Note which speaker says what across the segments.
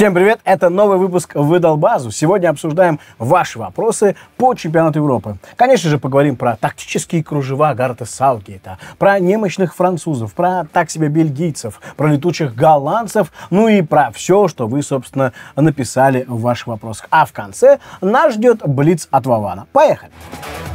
Speaker 1: Всем привет! Это новый выпуск «Выдал базу». Сегодня обсуждаем ваши вопросы по чемпионату Европы. Конечно же, поговорим про тактические кружева Гарта Салгейта, про немощных французов, про так себе бельгийцев, про летучих голландцев, ну и про все, что вы, собственно, написали в ваших вопросах. А в конце нас ждет блиц от Вавана. Поехали! Поехали!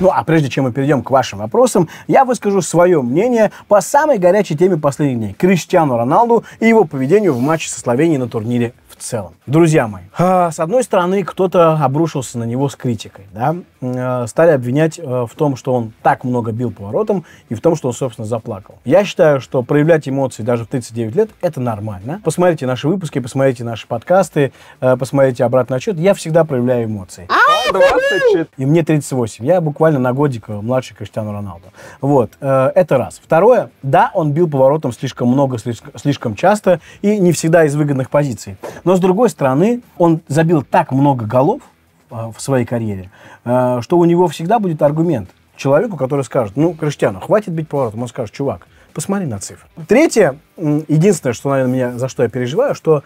Speaker 1: Ну а прежде чем мы перейдем к вашим вопросам, я выскажу свое мнение по самой горячей теме последних дней – Криштиану Роналду и его поведению в матче со Словенией на турнире в целом. Друзья мои, с одной стороны, кто-то обрушился на него с критикой, да, э, стали обвинять э, в том, что он так много бил поворотом и в том, что он, собственно, заплакал. Я считаю, что проявлять эмоции даже в 39 лет – это нормально. Посмотрите наши выпуски, посмотрите наши подкасты, э, посмотрите обратный отчет. Я всегда проявляю эмоции.
Speaker 2: 24.
Speaker 1: И мне 38. Я буквально на годик младше Криштиану Роналду. Вот. Это раз. Второе. Да, он бил поворотом слишком много, слишком часто и не всегда из выгодных позиций. Но, с другой стороны, он забил так много голов а, в своей карьере, а, что у него всегда будет аргумент человеку, который скажет, ну, Криштиану, хватит бить поворотом. Он скажет, чувак, посмотри на цифры. Третье, единственное, что, наверное, меня, за что я переживаю, что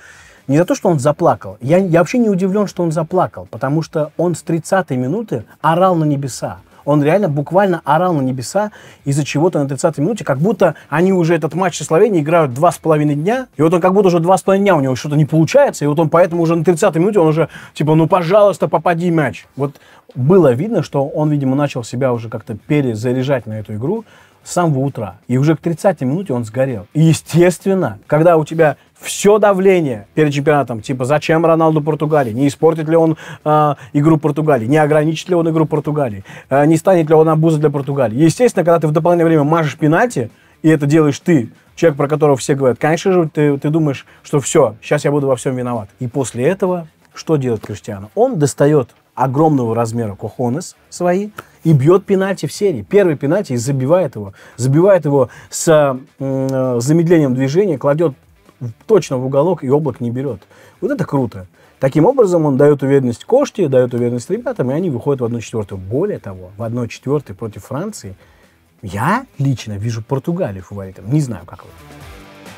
Speaker 1: не за то, что он заплакал. Я, я вообще не удивлен, что он заплакал, потому что он с 30-й минуты орал на небеса. Он реально буквально орал на небеса из-за чего-то на 30-й минуте, как будто они уже этот матч со Словенией играют два с половиной дня, и вот он как будто уже два с половиной дня у него что-то не получается, и вот он поэтому уже на 30-й минуте он уже типа, ну, пожалуйста, попади мяч. Вот было видно, что он, видимо, начал себя уже как-то перезаряжать на эту игру, с самого утра. И уже к 30 минуте он сгорел. И естественно, когда у тебя все давление перед чемпионатом, типа, зачем Роналду Португалии, не испортит ли он э, игру Португалии, не ограничит ли он игру Португалии, э, не станет ли он обузой для Португалии. Естественно, когда ты в дополнительное время мажешь пенальти, и это делаешь ты, человек, про которого все говорят, конечно же, ты, ты думаешь, что все, сейчас я буду во всем виноват. И после этого что делает Криштиану? Он достает огромного размера Кохонес свои и бьет пенальти в серии. Первый пенальти и забивает его. Забивает его с э, замедлением движения, кладет точно в уголок и облак не берет. Вот это круто. Таким образом, он дает уверенность Коште, дает уверенность ребятам, и они выходят в 1-4. Более того, в 1-4 против Франции я лично вижу Португалию фаворитом. Не знаю, как вы.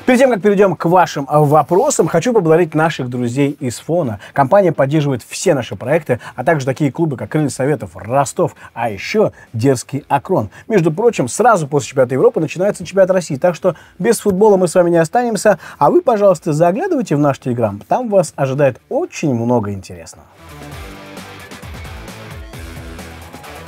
Speaker 1: Перед тем, как перейдем к вашим э, вопросам, хочу поблагодарить наших друзей из фона. Компания поддерживает все наши проекты, а также такие клубы, как Крылья Советов, Ростов, а еще Дерзкий Акрон. Между прочим, сразу после чемпионата Европы начинается чемпионат России, так что без футбола мы с вами не останемся, а вы, пожалуйста, заглядывайте в наш Телеграм, там вас ожидает очень много интересного.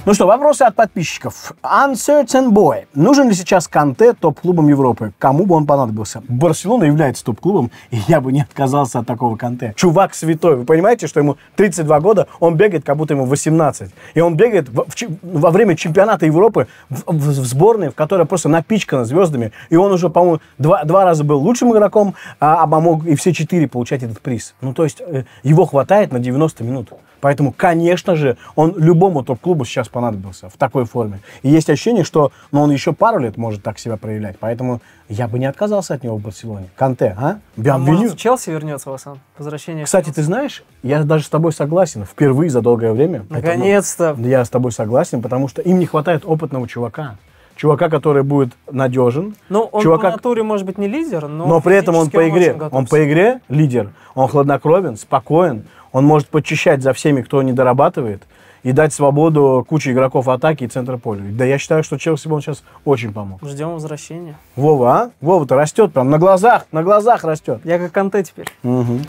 Speaker 1: Ну что, вопросы от подписчиков. Uncertain Boy. Нужен ли сейчас Канте топ-клубом Европы? Кому бы он понадобился? Барселона является топ-клубом, и я бы не отказался от такого Канте. Чувак святой. Вы понимаете, что ему 32 года, он бегает, как будто ему 18. И он бегает в, в, во время чемпионата Европы в, в, в сборной, в которой просто напичкана звездами. И он уже, по-моему, два, два раза был лучшим игроком, а, а мог и все четыре получать этот приз. Ну, то есть, э, его хватает на 90 минут. Поэтому, конечно же, он любому топ-клубу сейчас понадобился в такой форме. И есть ощущение, что ну, он еще пару лет может так себя проявлять. Поэтому я бы не отказался от него в Барселоне. Канте, а? а Биамвеню. Может, в
Speaker 2: Челси вернется, Васан? Возвращение
Speaker 1: Кстати, ты знаешь, я даже с тобой согласен. Впервые за долгое время. Наконец-то. Я с тобой согласен, потому что им не хватает опытного чувака чувака, который будет надежен.
Speaker 2: Ну, он чувака, по натуре, может быть, не лидер, но... Но при этом он по игре, он, он по игре
Speaker 1: лидер. Он хладнокровен, спокоен, он может подчищать за всеми, кто не дорабатывает, и дать свободу куче игроков атаки и центра поля. Да я считаю, что Челси бы он сейчас очень помог.
Speaker 2: Ждем возвращения.
Speaker 1: Вова, а? Вова-то растет прям на глазах, на
Speaker 2: глазах растет. Я как Канте теперь.
Speaker 1: Угу.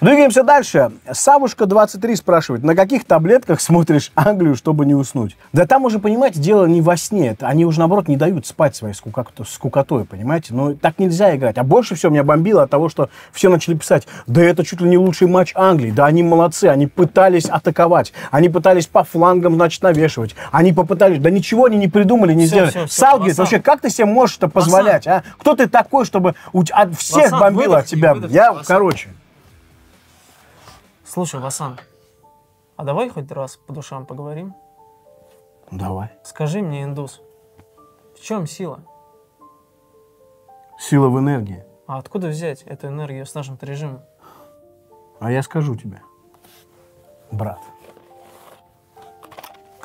Speaker 1: Двигаемся дальше. Савушка 23 спрашивает, на каких таблетках смотришь Англию, чтобы не уснуть? Да там уже, понимаете, дело не во сне. это, Они уже, наоборот, не дают спать своей скукотой, скукотой, понимаете? Но ну, так нельзя играть. А больше всего меня бомбило от того, что все начали писать, да это чуть ли не лучший матч Англии. Да они молодцы, они пытались атаковать, они пытались по флангам, значит, навешивать. Они попытались, да ничего они не придумали, не все, сделали. Все, вообще, как ты себе можешь это позволять, а? Кто ты такой, чтобы у... от всех Лосан, бомбило выдохни, от тебя? Выдохни, Я, выдохни, короче...
Speaker 2: Слушай, Васан, а давай хоть раз по душам поговорим? Давай. Скажи мне, индус, в чем сила?
Speaker 1: Сила в энергии.
Speaker 2: А откуда взять эту энергию с нашим режимом?
Speaker 1: А я скажу тебе, брат.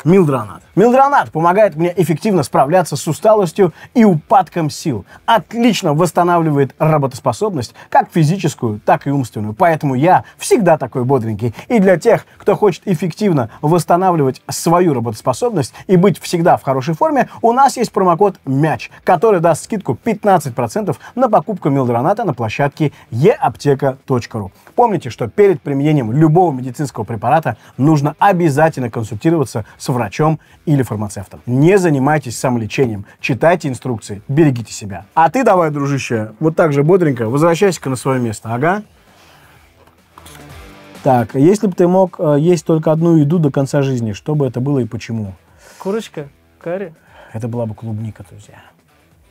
Speaker 1: Милдронат. Милдронат помогает мне эффективно справляться с усталостью и упадком сил. Отлично восстанавливает работоспособность, как физическую, так и умственную. Поэтому я всегда такой бодренький. И для тех, кто хочет эффективно восстанавливать свою работоспособность и быть всегда в хорошей форме, у нас есть промокод «Мяч», который даст скидку 15% на покупку Милдроната на площадке eaптека.ру. Помните, что перед применением любого медицинского препарата нужно обязательно консультироваться с с врачом или фармацевтом. Не занимайтесь самолечением, читайте инструкции, берегите себя. А ты давай, дружище, вот так же бодренько возвращайся-ка на свое место, ага? Так, если бы ты мог э, есть только одну еду до конца жизни, что бы это было и почему?
Speaker 2: Курочка, карри.
Speaker 1: Это была бы клубника, друзья.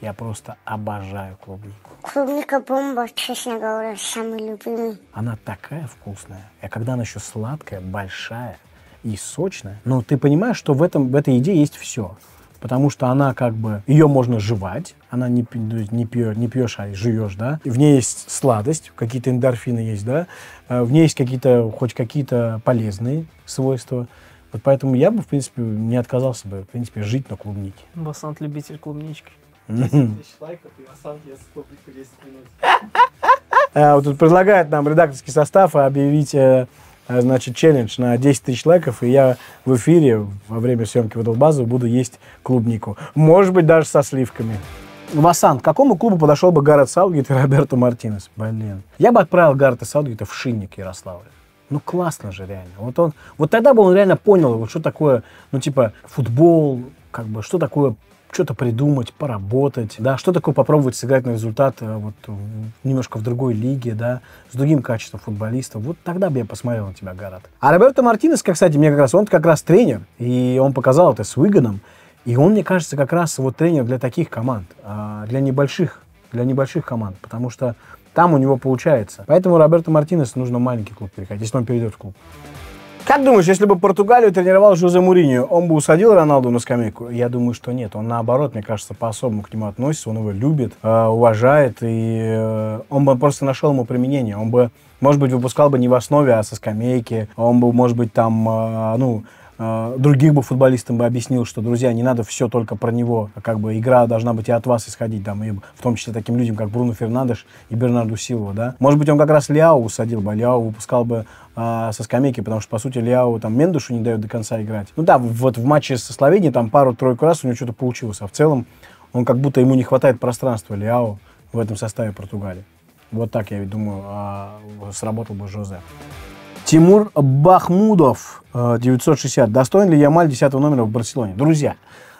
Speaker 1: Я просто обожаю клубнику.
Speaker 2: Клубника бомба, честно говоря, самый любимый.
Speaker 1: Она такая вкусная. А когда она еще сладкая, большая, и сочная. Но ты понимаешь, что в, этом, в этой еде есть все. Потому что она как бы, ее можно жевать, она не, ну, не, пьешь, не пьешь, а жуешь, да. В ней есть сладость, какие-то эндорфины есть, да. Э, в ней есть какие-то, хоть какие-то полезные свойства. Вот поэтому я бы, в принципе, не отказался бы, в принципе, жить на клубнике.
Speaker 2: Басант любитель клубнички. 10 тысяч лайков и басант ест клубнику 10 минут.
Speaker 1: Э, тут предлагает нам редакторский состав а объявить э, а, значит, челлендж на 10 тысяч лайков, и я в эфире во время съемки в базу буду есть клубнику. Может быть, даже со сливками. Васан, к какому клубу подошел бы Гаррет Саутгейт и Роберто Мартинес? Блин. Я бы отправил Гаррета Саутгейта в Шинник Ярославля. Ну классно же реально. Вот он, вот тогда бы он реально понял, вот что такое, ну типа футбол, как бы что такое что-то придумать, поработать, да, что такое попробовать сыграть на результат э, вот немножко в другой лиге, да, с другим качеством футболиста, вот тогда бы я посмотрел на тебя, Гарат. А Роберто Мартинес, кстати, мне как раз, он как раз тренер, и он показал это с Уиганом, и он, мне кажется, как раз вот тренер для таких команд, а, для небольших, для небольших команд, потому что там у него получается. Поэтому Роберто Мартинес нужно в маленький клуб переходить, если он перейдет в клуб. Как думаешь, если бы Португалию тренировал Жозе Муринью, он бы усадил Роналду на скамейку? Я думаю, что нет. Он наоборот, мне кажется, по-особому к нему относится. Он его любит, э, уважает. И э, он бы просто нашел ему применение. Он бы, может быть, выпускал бы не в основе, а со скамейки. Он бы, может быть, там, э, ну, а, других бы футболистам бы объяснил, что, друзья, не надо все только про него, а как бы игра должна быть и от вас исходить, там, и в том числе таким людям, как Бруно Фернандеш и Бернарду Силова, да. Может быть, он как раз Ляо усадил бы, Ляо выпускал бы а, со скамейки, потому что, по сути, Ляо там Мендушу не дает до конца играть. Ну да, вот в матче со Словенией там пару-тройку раз у него что-то получилось, а в целом он как будто ему не хватает пространства Ляо в этом составе Португалии. Вот так, я думаю, а, сработал бы Жозе. Тимур Бахмудов, 960. Э, Достоин ли Ямаль 10 номера в Барселоне? Друзья,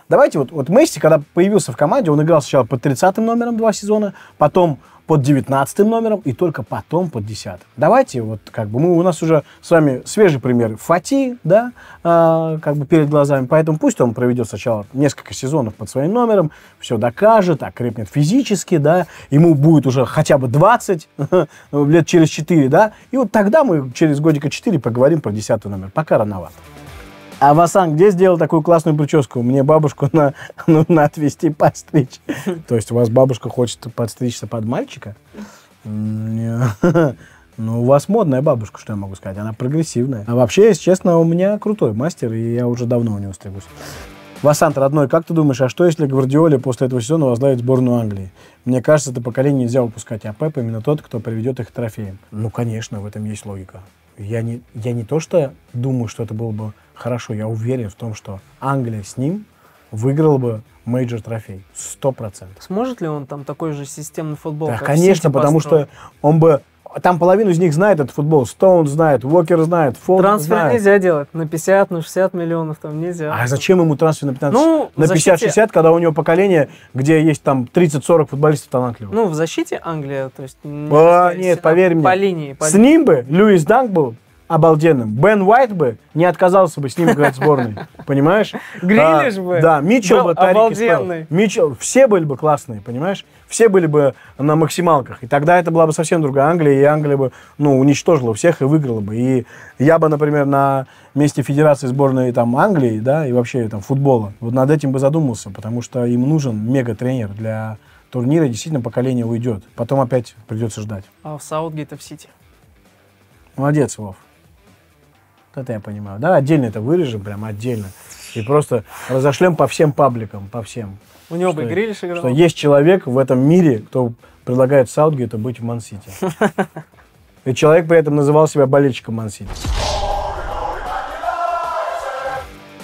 Speaker 1: Давайте вот, вот Месси, когда появился в команде, он играл сначала под 30 номером два сезона, потом под 19 номером и только потом под 10. Давайте вот как бы мы у нас уже с вами свежий пример Фати, да, э, как бы перед глазами, поэтому пусть он проведет сначала несколько сезонов под своим номером, все докажет, окрепнет физически, да, ему будет уже хотя бы 20 ну, лет через 4, да, и вот тогда мы через годика 4 поговорим про 10 номер, пока рановато. А Васан, где сделал такую классную прическу? Мне бабушку на, нужно отвезти подстричь. То есть у вас бабушка хочет подстричься под мальчика? Ну, у вас модная бабушка, что я могу сказать. Она прогрессивная. А вообще, если честно, у меня крутой мастер, и я уже давно у него стригусь. Васант, родной, как ты думаешь, а что если Гвардиоли после этого сезона возглавит сборную Англии? Мне кажется, это поколение нельзя упускать, а Пеп именно тот, кто приведет их к трофеям. Ну, конечно, в этом есть логика. Я не, я не то что думаю, что это было бы хорошо, я уверен в том, что Англия с ним выиграл бы мейджор трофей. Сто процентов.
Speaker 2: Сможет ли он там такой же системный футбол? Да, конечно, потому построить?
Speaker 1: что он бы там половину из них знает этот футбол. Стоун знает, Уокер знает, Фолк Трансфер знает. нельзя
Speaker 2: делать. На 50, на 60 миллионов там нельзя. А зачем
Speaker 1: ему трансфер на 15? Ну, на 50-60, когда у него поколение, где есть там 30-40 футболистов талантливых.
Speaker 2: Ну, в защите Англия, то есть... А, нет, поверь мне. По линии. По линии.
Speaker 1: С ним бы Льюис Данк был обалденным. Бен Уайт бы не отказался бы с ним играть в сборной. Понимаешь? Грилиш а, бы. Да, Митчелл бы обалденный. Митчелл, все были бы классные, понимаешь? Все были бы на максималках. И тогда это была бы совсем другая Англия, и Англия бы, ну, уничтожила всех и выиграла бы. И я бы, например, на месте Федерации сборной там Англии, да, и вообще там футбола, вот над этим бы задумался, потому что им нужен мега-тренер для турнира, действительно поколение уйдет. Потом опять придется ждать.
Speaker 2: А в Саутгейта в Сити?
Speaker 1: Молодец, Вов. Это я понимаю. Да, отдельно это вырежем, прям отдельно. И просто разошлем по всем пабликам, по всем.
Speaker 2: У него бы Грилиш играл. Что
Speaker 1: есть человек в этом мире, кто предлагает это быть в Мансити. И человек при этом называл себя болельщиком Мансити.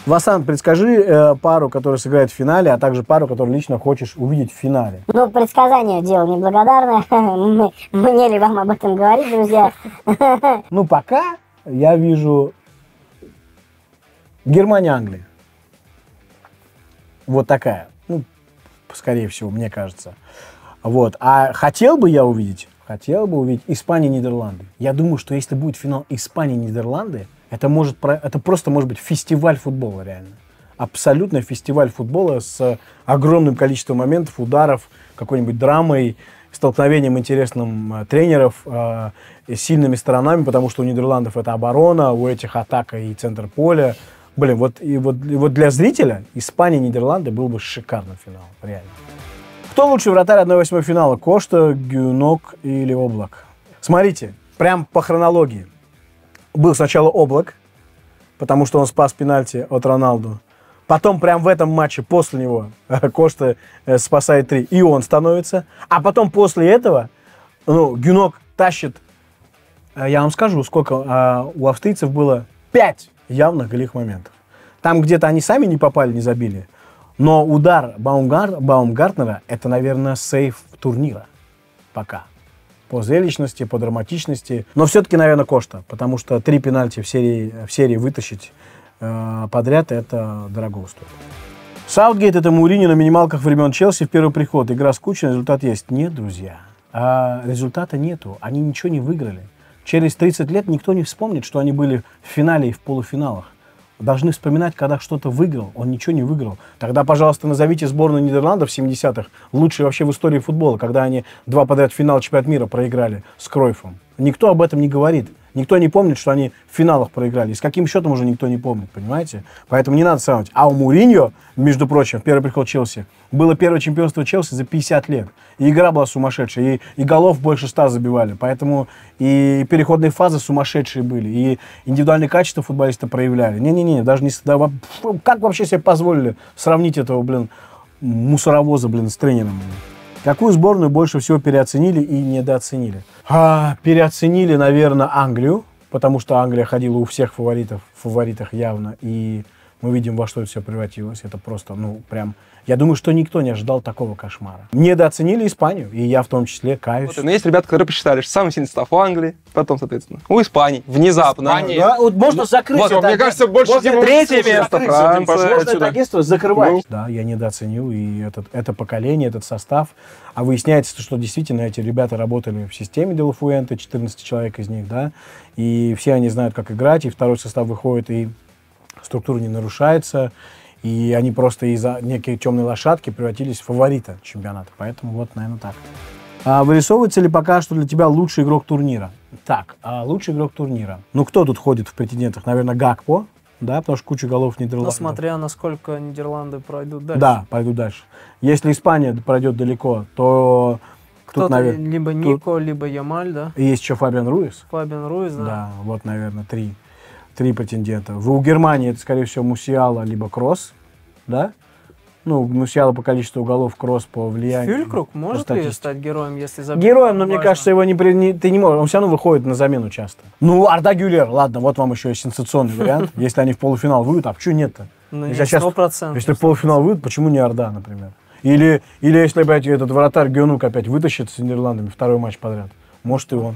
Speaker 1: Васан, предскажи э, пару, которая сыграет в финале, а также пару, которую лично хочешь увидеть в финале.
Speaker 2: Ну, предсказание дело неблагодарное.
Speaker 1: мы Мне ли вам об этом говорить, друзья? Ну, пока я вижу Германия-Англия. Вот такая. Ну, скорее всего, мне кажется. Вот. А хотел бы я увидеть, хотел бы увидеть Испания-Нидерланды. Я думаю, что если будет финал Испания-Нидерланды, это, может, это просто может быть фестиваль футбола реально. Абсолютно фестиваль футбола с огромным количеством моментов, ударов, какой-нибудь драмой, столкновением интересным э, тренеров, э, сильными сторонами, потому что у Нидерландов это оборона, у этих атака и центр поля, Блин, вот, и вот, и вот для зрителя Испания, Нидерланды был бы шикарный финал, реально. Кто лучше вратарь 1-8 финала? Кошта, Гюнок или Облак? Смотрите, прям по хронологии. Был сначала Облак, потому что он спас пенальти от Роналду. Потом прям в этом матче после него Кошта э, спасает три, и он становится. А потом после этого ну, Гюнок тащит, э, я вам скажу, сколько а, у австрийцев было, пять явных голих моментов. Там где-то они сами не попали, не забили. Но удар Баумгар, Баумгартнера – это, наверное, сейф турнира пока. По зрелищности, по драматичности. Но все-таки, наверное, Кошта, потому что три пенальти в серии, в серии вытащить э, подряд – это дорого стоит. Саутгейт – это Мурини на минималках времен Челси в первый приход. Игра скучная, результат есть. Нет, друзья. А результата нету. Они ничего не выиграли. Через 30 лет никто не вспомнит, что они были в финале и в полуфиналах. Должны вспоминать, когда что-то выиграл. Он ничего не выиграл. Тогда, пожалуйста, назовите сборную Нидерландов 70-х лучшей вообще в истории футбола, когда они два подряд финал чемпионата мира проиграли с Кройфом. Никто об этом не говорит. Никто не помнит, что они в финалах проиграли. И с каким счетом уже никто не помнит, понимаете? Поэтому не надо сравнивать. А у Муриньо, между прочим, первый приход Челси, было первое чемпионство Челси за 50 лет. И игра была сумасшедшая, и, и голов больше ста забивали. Поэтому и переходные фазы сумасшедшие были, и индивидуальные качества футболиста проявляли. Не-не-не, даже не... Да, как вообще себе позволили сравнить этого, блин, мусоровоза, блин, с тренером? Какую сборную больше всего переоценили и недооценили? А, переоценили, наверное, Англию, потому что Англия ходила у всех фаворитов, в фаворитах явно, и мы видим, во что это все превратилось. Это просто, ну, прям я думаю, что никто не ожидал такого кошмара. Недооценили Испанию, и я в том числе каюсь. Вот, но ну,
Speaker 2: есть ребята, которые посчитали, что самый сильный состав у Англии, потом, соответственно, у Испании, внезапно. Испания. Да, вот можно ну, закрыть вот, это Мне агент... кажется, больше можно третье место. Франция. Можно агентство закрывать. Ну.
Speaker 1: Да, я недооценил и этот, это поколение, этот состав. А выясняется, что действительно эти ребята работали в системе Делафуэнте, 14 человек из них, да, и все они знают, как играть, и второй состав выходит, и структура не нарушается, и они просто из-за некой темной лошадки превратились в фаворита чемпионата. Поэтому вот, наверное, так. А вырисовывается ли пока что для тебя лучший игрок турнира?
Speaker 2: Так, а лучший игрок турнира.
Speaker 1: Ну, кто тут ходит в претендентах? Наверное, Гакпо, да, потому что куча голов Нидерландов. Но
Speaker 2: смотря насколько Нидерланды пройдут дальше. Да,
Speaker 1: пойдут дальше. Если Испания пройдет далеко, то кто-то, наверное, либо Нико,
Speaker 2: тут... либо Ямаль, да?
Speaker 1: И есть еще Фабиан Руис.
Speaker 2: Фабиан Руис, да. Да,
Speaker 1: вот, наверное, три три претендента. Вы у Германии, это, скорее всего, Мусиала, либо Кросс, да? Ну, Мусиала по количеству голов, Кросс по влиянию. Фюлькрук может ли
Speaker 2: стать героем, если забьет? Героем, но важно. мне кажется,
Speaker 1: его не, не, ты не можешь. Он все равно выходит на замену часто. Ну, Арда Гюлер, ладно, вот вам еще сенсационный вариант. Если они в полуфинал выйдут, а почему нет-то?
Speaker 2: Ну, если
Speaker 1: в полуфинал выйдут, почему не Арда, например? Или, или если опять этот вратарь Гюнук опять вытащит с Нидерландами второй матч подряд. Может и он.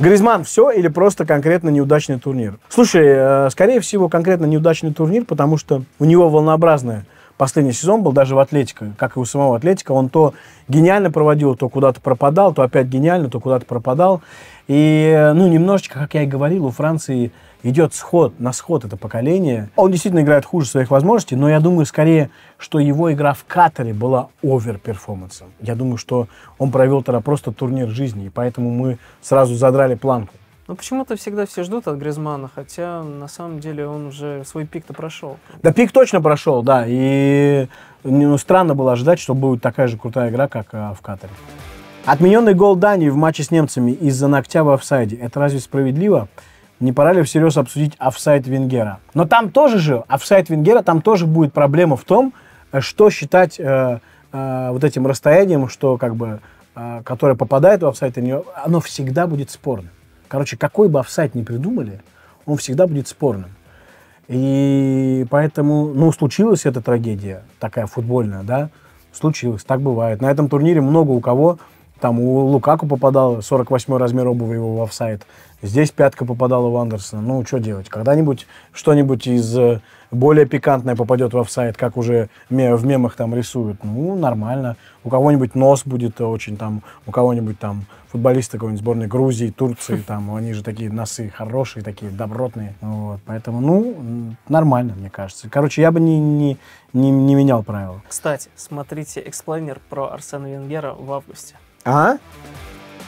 Speaker 1: Гризман все или просто конкретно неудачный турнир? Слушай, э, скорее всего, конкретно неудачный турнир, потому что у него волнообразная последний сезон был даже в Атлетико, как и у самого Атлетика. Он то гениально проводил, то куда-то пропадал, то опять гениально, то куда-то пропадал. И, э, ну, немножечко, как я и говорил, у Франции идет сход, на сход это поколение. Он действительно играет хуже своих возможностей, но я думаю скорее, что его игра в Катаре была овер-перформансом. Я думаю, что он провел тогда просто турнир жизни, и поэтому мы сразу задрали планку.
Speaker 2: Но ну, почему-то всегда все ждут от Гризмана, хотя на самом деле он уже свой пик-то прошел.
Speaker 1: Да пик точно прошел, да. И ну, странно было ожидать, что будет такая же крутая игра, как а, в Катаре. Отмененный гол Дании в матче с немцами из-за ногтя в офсайде. Это разве справедливо? не пора ли всерьез обсудить офсайт Венгера. Но там тоже же, офсайт Венгера, там тоже будет проблема в том, э, что считать э, э, вот этим расстоянием, что как бы, э, которое попадает в офсайт, а оно всегда будет спорным. Короче, какой бы офсайт ни придумали, он всегда будет спорным. И поэтому, ну, случилась эта трагедия, такая футбольная, да, случилось, так бывает. На этом турнире много у кого, там у Лукаку попадал 48-й размер обуви его в офсайт, Здесь пятка попадала у Андерсона. Ну, что делать? Когда-нибудь что-нибудь из э, более пикантное попадет в офсайт, как уже в мемах там рисуют. Ну, нормально. У кого-нибудь нос будет э, очень там, у кого-нибудь там футболисты какой-нибудь сборной Грузии, Турции, там, они же такие носы хорошие, такие добротные. Вот, поэтому, ну, нормально, мне кажется. Короче, я бы не, не, не, не менял правила.
Speaker 2: Кстати, смотрите эксплайнер про Арсена Венгера в августе.
Speaker 1: А?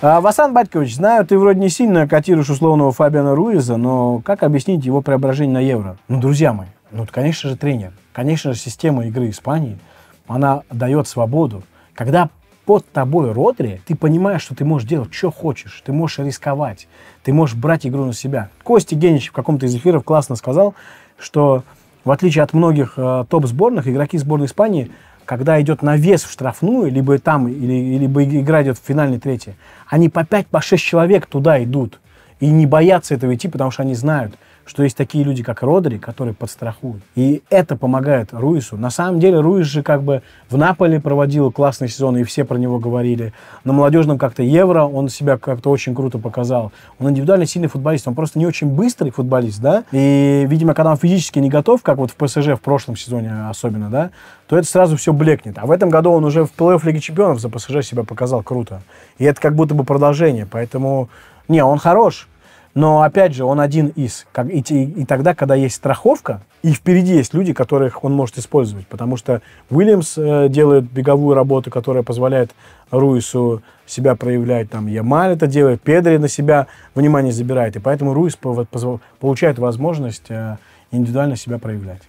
Speaker 1: А, Васан Батькович, знаю, ты вроде не сильно котируешь условного Фабиана Руиза, но как объяснить его преображение на Евро? Ну, друзья мои, ну, конечно же, тренер. Конечно же, система игры Испании, она дает свободу. Когда под тобой Родри, ты понимаешь, что ты можешь делать, что хочешь. Ты можешь рисковать. Ты можешь брать игру на себя. Костя Генич в каком-то из эфиров классно сказал, что в отличие от многих э, топ-сборных, игроки сборной Испании, когда идет навес в штрафную, либо там, или, либо игра идет в финальной трети, они по 5-6 по человек туда идут. И не боятся этого идти, потому что они знают, что есть такие люди, как Родри, которые подстрахуют. И это помогает Руису. На самом деле Руис же как бы в Наполе проводил классный сезон, и все про него говорили. На молодежном как-то Евро он себя как-то очень круто показал. Он индивидуально сильный футболист, он просто не очень быстрый футболист, да? И, видимо, когда он физически не готов, как вот в ПСЖ в прошлом сезоне особенно, да, то это сразу все блекнет. А в этом году он уже в плей-офф Лиги Чемпионов за ПСЖ себя показал круто. И это как будто бы продолжение, поэтому не, он хорош. Но опять же, он один из. Как, и, и, тогда, когда есть страховка, и впереди есть люди, которых он может использовать. Потому что Уильямс э, делает беговую работу, которая позволяет Руису себя проявлять. Там Ямаль это делает, Педри на себя внимание забирает. И поэтому Руис по, по, получает возможность э, индивидуально себя проявлять.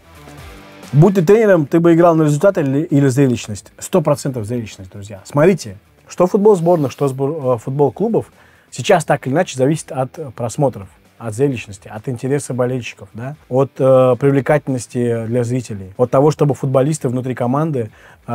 Speaker 1: Будь ты тренером, ты бы играл на результат или, или зрелищность? Сто процентов зрелищность, друзья. Смотрите, что футбол сборных, что сбор, э, футбол клубов – сейчас так или иначе зависит от э, просмотров, от зрелищности, от интереса болельщиков, да, от э, привлекательности для зрителей, от того, чтобы футболисты внутри команды э,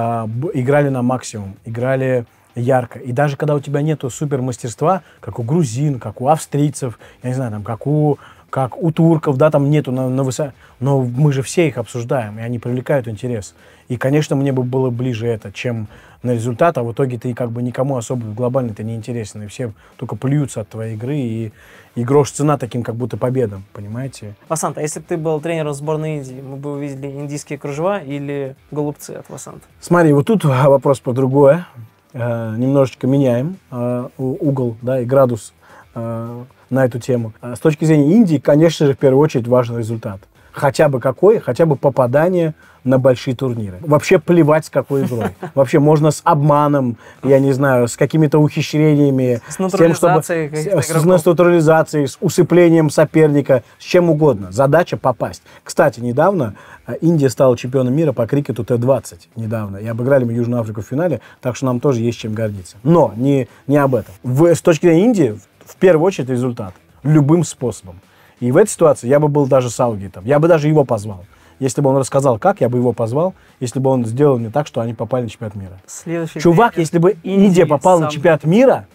Speaker 1: играли на максимум, играли ярко. И даже когда у тебя нету супермастерства, как у грузин, как у австрийцев, я не знаю, там, как у как у турков, да, там нету на, на высо... но мы же все их обсуждаем, и они привлекают интерес. И, конечно, мне бы было ближе это, чем на результат, а в итоге ты как бы никому особо глобально это не интересен, и все только плюются от твоей игры, и, и грош цена таким как будто победам, понимаете?
Speaker 2: Васант, а если бы ты был тренером сборной Индии, мы бы увидели индийские кружева или голубцы от Васанта?
Speaker 1: Смотри, вот тут а, вопрос про другое. Э, немножечко меняем э, угол, да, и градус э, на эту тему. Э, с точки зрения Индии, конечно же, в первую очередь важен результат. Хотя бы какой? Хотя бы попадание на большие турниры. Вообще плевать с какой игрой. Вообще можно с обманом, я не знаю, с какими-то ухищрениями. С натурализацией. С, тем, чтобы, с, с с усыплением соперника, с чем угодно. Задача попасть. Кстати, недавно э, Индия стала чемпионом мира по крикету Т-20. Недавно. И обыграли мы Южную Африку в финале, так что нам тоже есть чем гордиться. Но не, не об этом. В, с точки зрения Индии, в первую очередь результат. Любым способом. И в этой ситуации я бы был даже с Аугитом. Я бы даже его позвал. Если бы он рассказал, как, я бы его позвал. Если бы он сделал не так, что они попали на чемпионат мира.
Speaker 2: Следующий Чувак,
Speaker 1: если бы Индия попала сам. на чемпионат мира,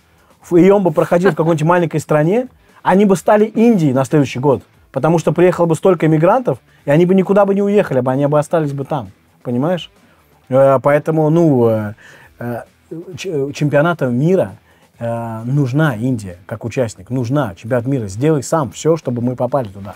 Speaker 1: и он бы проходил в какой-нибудь маленькой стране, они бы стали Индией на следующий год. Потому что приехало бы столько иммигрантов, и они бы никуда бы не уехали, бы они бы остались бы там. Понимаешь? Э, поэтому, ну, э, э, чемпионата мира – э, нужна Индия как участник, нужна чемпионат мира. Сделай сам все, чтобы мы попали туда.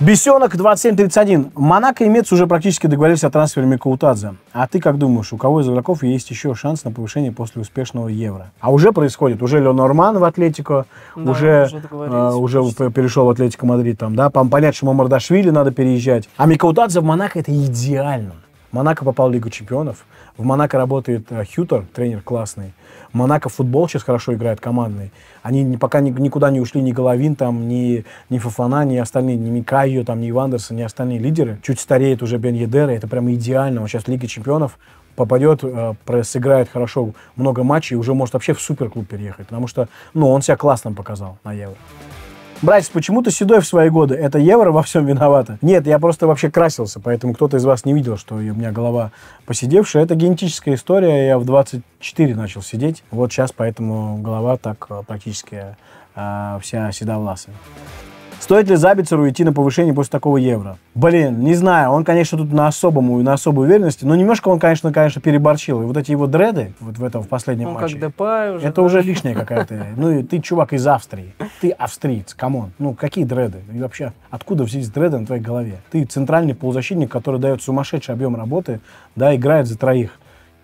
Speaker 1: Бесенок 2731. Монако и Мец уже практически договорились о трансфере Микаутадзе. А ты как думаешь, у кого из игроков есть еще шанс на повышение после успешного Евро? А уже происходит. Уже Леонорман в Атлетико, да, уже, уже, э, уже перешел в Атлетико Мадрид. Там, да? Понятно, что Мамардашвили надо переезжать. А Микаутадзе в Монако это идеально. Монако попал в Лигу чемпионов. В Монако работает э, Хьютер, тренер классный. Монако футбол сейчас хорошо играет командный. Они не, пока ни, никуда не ушли ни Головин, там, ни, ни Фафана, ни остальные, ни Микайо, там, ни Ивандерсон, ни остальные лидеры. Чуть стареет уже Бен Едера, это прям идеально. Он сейчас в Лиге чемпионов попадет, э, сыграет хорошо много матчей, уже может вообще в суперклуб переехать, потому что ну, он себя классно показал на Евро. Братец, почему ты седой в свои годы? Это евро во всем виновата? Нет, я просто вообще красился, поэтому кто-то из вас не видел, что у меня голова посидевшая. Это генетическая история, я в 24 начал сидеть. Вот сейчас поэтому голова так э, практически э, вся седовласая. Стоит ли Забицеру идти на повышение после такого евро? Блин, не знаю, он, конечно, тут на особом, на особой уверенности, но немножко он, конечно, конечно, переборчил. И вот эти его дреды вот в этом, в последнем он матче, как Депай уже, это да? уже лишняя какая-то. Ну, и ты чувак из Австрии, ты австриец, камон. Ну, какие дреды? И вообще, откуда взялись дреды на твоей голове? Ты центральный полузащитник, который дает сумасшедший объем работы, да, играет за троих.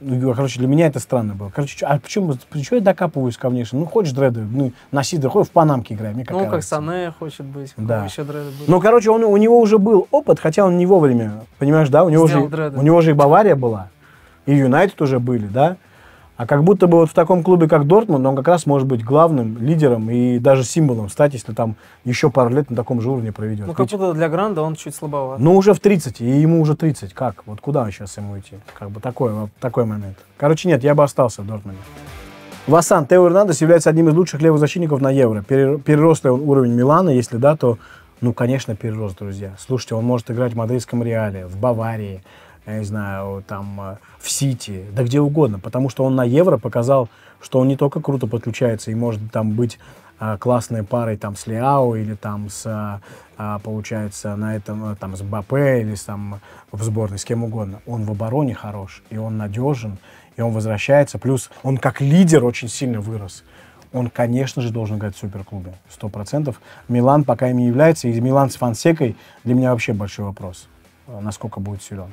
Speaker 1: Ну, короче, для меня это странно было. Короче, а почему, почему я докапываюсь ко внешнему Ну, хочешь дреды, ну, носи дреды, в панамке играй, мне как Ну, кажется.
Speaker 2: как Сане хочет быть, да. еще дреды были. Ну,
Speaker 1: короче, он, у него уже был опыт, хотя он не вовремя, понимаешь, да? У него, Сделал же, дреды. у него же и Бавария была, и Юнайтед уже были, да? А как будто бы вот в таком клубе, как Дортмунд, он как раз может быть главным лидером и даже символом стать, если там еще пару лет на таком же уровне проведет. Ну, как
Speaker 2: будто для Гранда он чуть слабоват. Ну, уже
Speaker 1: в 30, и ему уже 30. Как? Вот куда сейчас ему идти? Как бы такой, вот такой момент. Короче, нет, я бы остался в Дортмунде. Васан Тео Эрнандес является одним из лучших левых защитников на Евро. Перерос ли он уровень Милана? Если да, то, ну, конечно, перерос, друзья. Слушайте, он может играть в мадридском Реале, в Баварии, я не знаю, там, э, в Сити, да где угодно, потому что он на Евро показал, что он не только круто подключается и может там быть э, классной парой там с Лиао или там с, э, получается, на этом, там, с Бапе или с, там в сборной, с кем угодно. Он в обороне хорош, и он надежен, и он возвращается, плюс он как лидер очень сильно вырос он, конечно же, должен играть в суперклубе. Сто процентов. Милан пока им не является. И Милан с Фансекой для меня вообще большой вопрос. Э, насколько будет силен.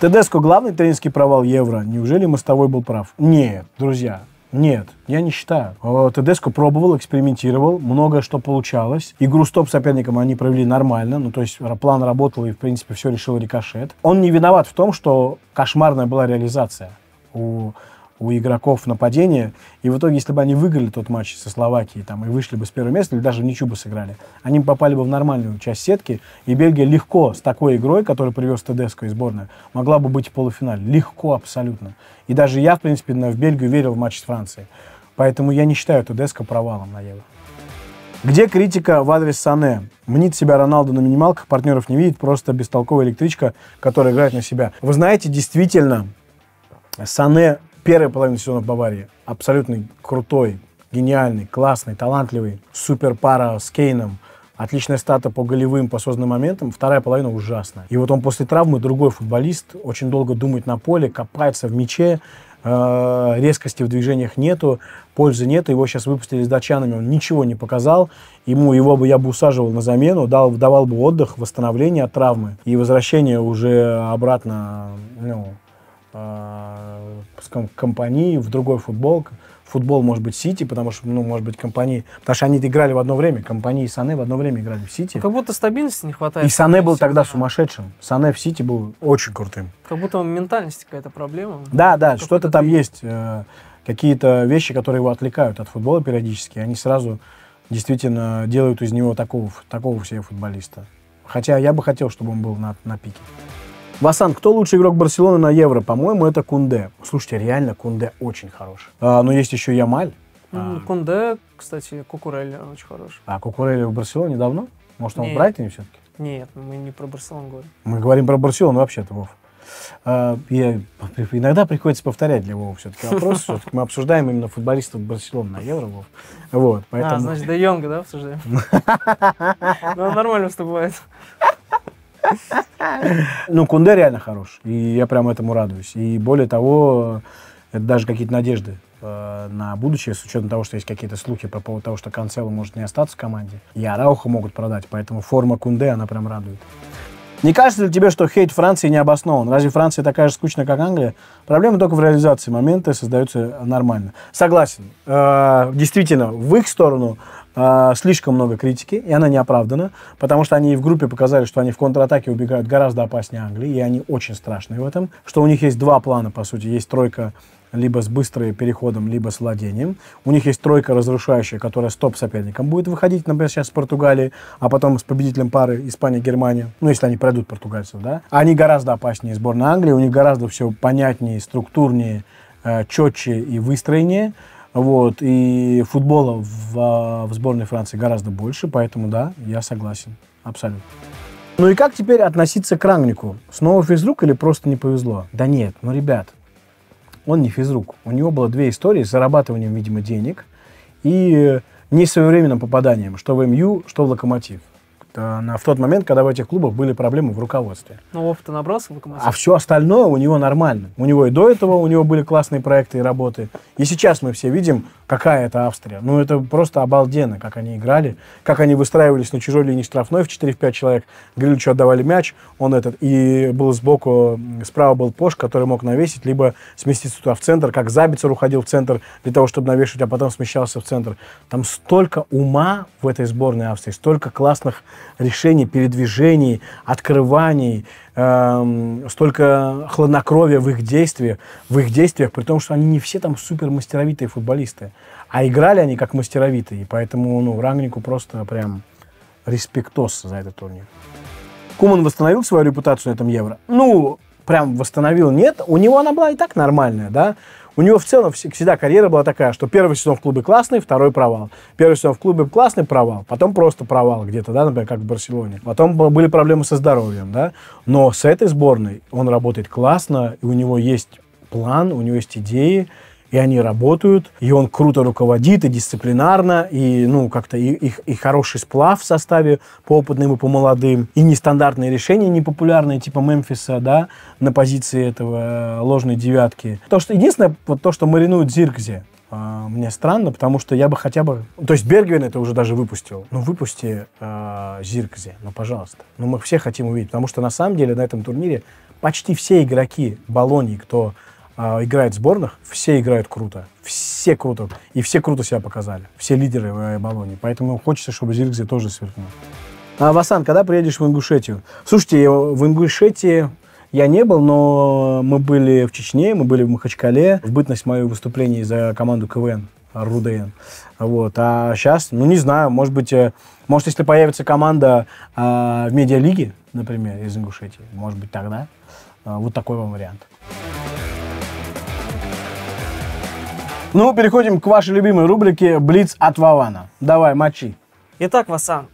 Speaker 1: Тедеско – главный тренерский провал Евро. Неужели Мостовой был прав? Нет, друзья, нет, я не считаю. Э, Тедеско пробовал, экспериментировал, много что получалось. Игру с топ они провели нормально, ну то есть план работал и в принципе все решил рикошет. Он не виноват в том, что кошмарная была реализация у у игроков нападения. И в итоге, если бы они выиграли тот матч со Словакией там, и вышли бы с первого места, или даже ничего бы сыграли, они попали бы в нормальную часть сетки, и Бельгия легко с такой игрой, которую привез Тедеско и сборная, могла бы быть в полуфинале. Легко абсолютно. И даже я, в принципе, в Бельгию верил в матч с Францией. Поэтому я не считаю Тедеско провалом на Евро. Где критика в адрес Сане? Мнит себя Роналду на минималках, партнеров не видит, просто бестолковая электричка, которая играет на себя. Вы знаете, действительно, Сане первая половина сезона в Баварии абсолютно крутой, гениальный, классный, талантливый, супер пара с Кейном, отличная стата по голевым, по созданным моментам, вторая половина ужасная. И вот он после травмы, другой футболист, очень долго думает на поле, копается в мяче, э, резкости в движениях нету, пользы нету. его сейчас выпустили с датчанами, он ничего не показал, ему его бы я бы усаживал на замену, дал, давал бы отдых, восстановление от травмы и возвращение уже обратно ну, Э, компании в другой футбол. Футбол может быть Сити, потому что, ну, может быть, компании... Потому что они играли в одно время. Компании и Сане в одно время играли в Сити. Как
Speaker 2: будто стабильности не хватает. И Сане был
Speaker 1: тогда сумасшедшим. Сане в Сити был очень крутым.
Speaker 2: Как будто ментальность какая-то проблема.
Speaker 1: Да, да, что-то там есть. Э, какие-то вещи, которые его отвлекают от футбола периодически, они сразу действительно делают из него такого, такого себе футболиста. Хотя я бы хотел, чтобы он был на, на пике. Васан, кто лучший игрок Барселоны на Евро? По-моему, это Кунде. Слушайте, реально Кунде очень хорош. А, но есть еще Ямаль.
Speaker 2: Ну, а. Кунде, кстати, Кукурелли очень хорош.
Speaker 1: А Кукурелли в Барселоне давно? Может, он Нет. в Брайтоне все-таки?
Speaker 2: Нет, мы не про Барселону говорим.
Speaker 1: Мы говорим про Барселону вообще-то, Вов. А, я, иногда приходится повторять для Вова все-таки вопрос. Все-таки мы обсуждаем именно футболистов Барселоны на Евро, Вов. Вот, а, поэтому... А, значит,
Speaker 2: Де Йонга, да, обсуждаем? Ну, нормально с тобой.
Speaker 1: Ну, Кунде реально хорош. И я прямо этому радуюсь. И более того, это даже какие-то надежды э, на будущее, с учетом того, что есть какие-то слухи по поводу того, что Канцело может не остаться в команде, и Арауха могут продать, поэтому форма Кунде, она прям радует. Не кажется ли тебе, что хейт Франции не обоснован? Разве Франция такая же скучная, как Англия? Проблема только в реализации. Моменты создаются э, нормально. Согласен. Э, действительно, в их сторону э, слишком много критики, и она не оправдана, потому что они в группе показали, что они в контратаке убегают гораздо опаснее Англии, и они очень страшные в этом, что у них есть два плана, по сути. Есть тройка либо с быстрым переходом, либо с владением. У них есть тройка разрушающая, которая стоп соперником будет выходить, например, сейчас с Португалии, а потом с победителем пары Испания-Германия, ну, если они пройдут португальцев, да. Они гораздо опаснее сборной Англии, у них гораздо все понятнее, структурнее, э, четче и выстроеннее. Вот, и футбола в, э, в сборной Франции гораздо больше, поэтому да, я согласен. Абсолютно. Ну и как теперь относиться к Рангнику? Снова физрук или просто не повезло? Да нет, ну, ребят, он не физрук. У него было две истории с зарабатыванием, видимо, денег и э, несвоевременным попаданием, что в МЮ, что в Локомотив. Э, на, в тот момент, когда в этих клубах были проблемы в руководстве.
Speaker 2: Но Вов-то набрался в А
Speaker 1: все остальное у него нормально. У него и до этого у него были классные проекты и работы. И сейчас мы все видим, какая это Австрия. Ну, это просто обалденно, как они играли, как они выстраивались на чужой линии штрафной в 4-5 человек. Гриличу отдавали мяч, он этот, и был сбоку, справа был Пош, который мог навесить, либо сместиться туда в центр, как Забицер уходил в центр для того, чтобы навешивать, а потом смещался в центр. Там столько ума в этой сборной Австрии, столько классных решений, передвижений, открываний, эм, столько хладнокровия в их действиях, в их действиях, при том, что они не все там супер мастеровитые футболисты, а играли они как мастеровитые, и поэтому ну, Рангнику просто прям респектос за этот турнир. Куман восстановил свою репутацию на этом Евро? Ну, прям восстановил, нет. У него она была и так нормальная, да. У него в целом всегда карьера была такая, что первый сезон в клубе классный, второй провал. Первый сезон в клубе классный провал, потом просто провал где-то, да, например, как в Барселоне. Потом были проблемы со здоровьем, да. Но с этой сборной он работает классно, у него есть план, у него есть идеи, и они работают, и он круто руководит, и дисциплинарно, и, ну, как-то и, и, и хороший сплав в составе по опытным и по молодым, и нестандартные решения непопулярные, типа Мемфиса, да, на позиции этого э, ложной девятки. То, что единственное, вот то, что маринует Зиркзе, э, мне странно, потому что я бы хотя бы... То есть Бергвин это уже даже выпустил. Ну, выпусти э, Зиркзе, ну, пожалуйста. Ну, мы все хотим увидеть, потому что на самом деле на этом турнире почти все игроки Болонии, кто а, играет в сборных, все играют круто. Все круто. И все круто себя показали. Все лидеры в Болонии. Поэтому хочется, чтобы Зиргзе тоже сверкнул. А, Васан, когда приедешь в Ингушетию? Слушайте, в Ингушетии я не был, но мы были в Чечне, мы были в Махачкале. В бытность мою выступления за команду КВН. РУДН. Вот. А сейчас, ну не знаю, может быть, э, может, если появится команда э, в медиалиге, например, из Ингушетии, может быть, тогда. Э, вот такой вам вариант. Ну, переходим к вашей любимой рубрике «Блиц от Вавана». Давай, мочи.
Speaker 2: Итак, Васант,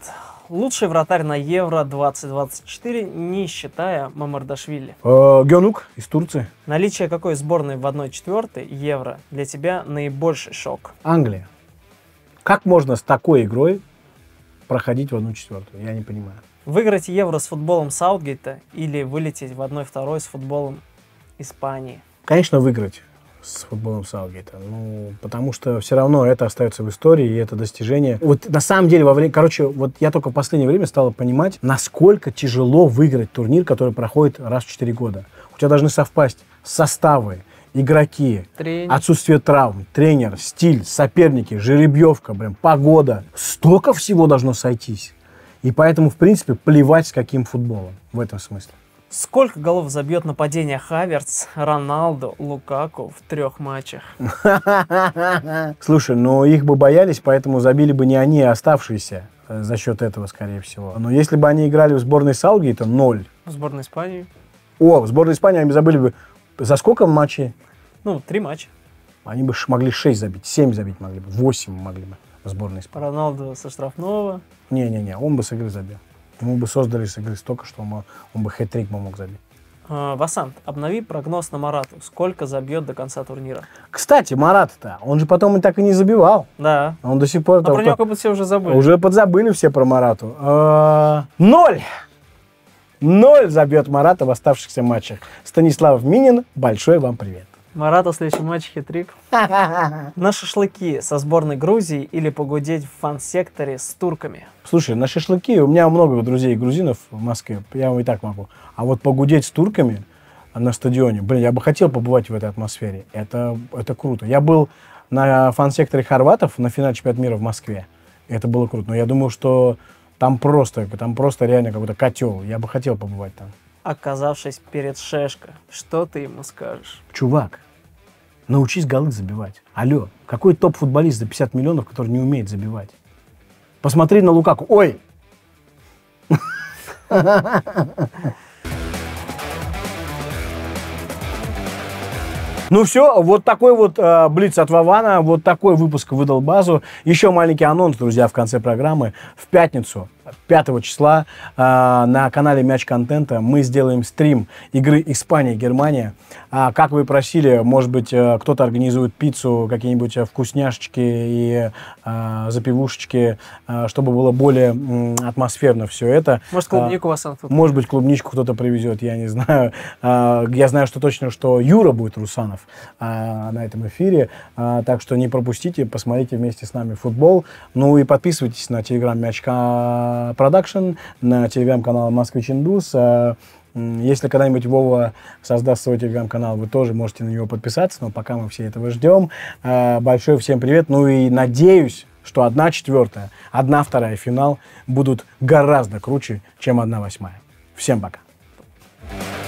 Speaker 2: лучший вратарь на Евро-2024, не считая Мамардашвили.
Speaker 1: Э, из Турции.
Speaker 2: Наличие какой сборной в 1-4 Евро для тебя наибольший шок?
Speaker 1: Англия. Как можно с такой игрой проходить в 1-4? Я не понимаю.
Speaker 2: Выиграть Евро с футболом Саутгейта или вылететь в 1-2 с футболом Испании?
Speaker 1: Конечно, выиграть с футболом Саутгейта? Ну, потому что все равно это остается в истории, и это достижение. Вот на самом деле, во время... Короче, вот я только в последнее время стал понимать, насколько тяжело выиграть турнир, который проходит раз в 4 года. У тебя должны совпасть составы, игроки, тренер. отсутствие травм, тренер, стиль, соперники, жеребьевка, прям погода. Столько всего должно сойтись. И поэтому, в принципе, плевать с каким футболом в этом смысле.
Speaker 2: Сколько голов забьет нападение Хаверц, Роналду, Лукаку в трех матчах?
Speaker 1: Слушай, ну их бы боялись, поэтому забили бы не они, а оставшиеся э, за счет этого, скорее всего. Но если бы они играли в сборной Саудии, то ноль.
Speaker 2: В сборной Испании?
Speaker 1: О, в сборной Испании они забыли бы. За сколько матчей?
Speaker 2: Ну, три матча.
Speaker 1: Они бы могли шесть забить, семь забить могли бы, восемь могли бы в сборной
Speaker 2: Испании. Роналду со штрафного.
Speaker 1: Не-не-не, он бы с игры забил. Мы бы создали с игры столько, что он, он бы хэт-трик мог забить.
Speaker 2: А, Васант, обнови прогноз на Марату. Сколько забьет до конца турнира?
Speaker 1: Кстати, Марат-то, он же потом и так и не забивал. Да. Он до сих пор... Но а про него
Speaker 2: как все уже забыли. Уже
Speaker 1: подзабыли все про Марату. А, ноль! Ноль забьет Марата в оставшихся матчах. Станислав Минин, большой вам привет.
Speaker 2: Марата, следующий матч, хитрик. На шашлыки со сборной Грузии или погудеть в фан-секторе с турками?
Speaker 1: Слушай, на шашлыки у меня много друзей грузинов в Москве, я и так могу. А вот погудеть с турками на стадионе, блин, я бы хотел побывать в этой атмосфере. Это, это круто. Я был на фан-секторе хорватов на финале чемпионата мира в Москве. Это было круто. Но я думаю, что там просто, там просто реально какой-то котел. Я бы хотел побывать там
Speaker 2: оказавшись перед Шешко. Что ты ему скажешь?
Speaker 1: Чувак, научись голы забивать. Алло, какой топ-футболист за 50 миллионов, который не умеет забивать? Посмотри на Лукаку. Ой! Ну все, вот такой вот э, блиц от Вавана, вот такой выпуск выдал базу. Еще маленький анонс, друзья, в конце программы. В пятницу 5 числа э, на канале Мяч Контента мы сделаем стрим игры Испания-Германия. А, как вы просили, может быть, э, кто-то организует пиццу, какие-нибудь э, вкусняшечки и э, запивушечки, э, чтобы было более э, атмосферно все это. Может, клубнику а, вас Антон Может быть, клубничку кто-то привезет, я не знаю. А, я знаю, что точно, что Юра будет Русанов а, на этом эфире. А, так что не пропустите, посмотрите вместе с нами футбол. Ну и подписывайтесь на телеграм Мячка Продакшн, на телеграм-канал Москвич Индус. А, если когда-нибудь Вова создаст свой телеграм-канал, вы тоже можете на него подписаться, но пока мы все этого ждем. А, большой всем привет, ну и надеюсь, что одна четвертая, одна вторая финал будут гораздо круче, чем одна восьмая. Всем пока. thank you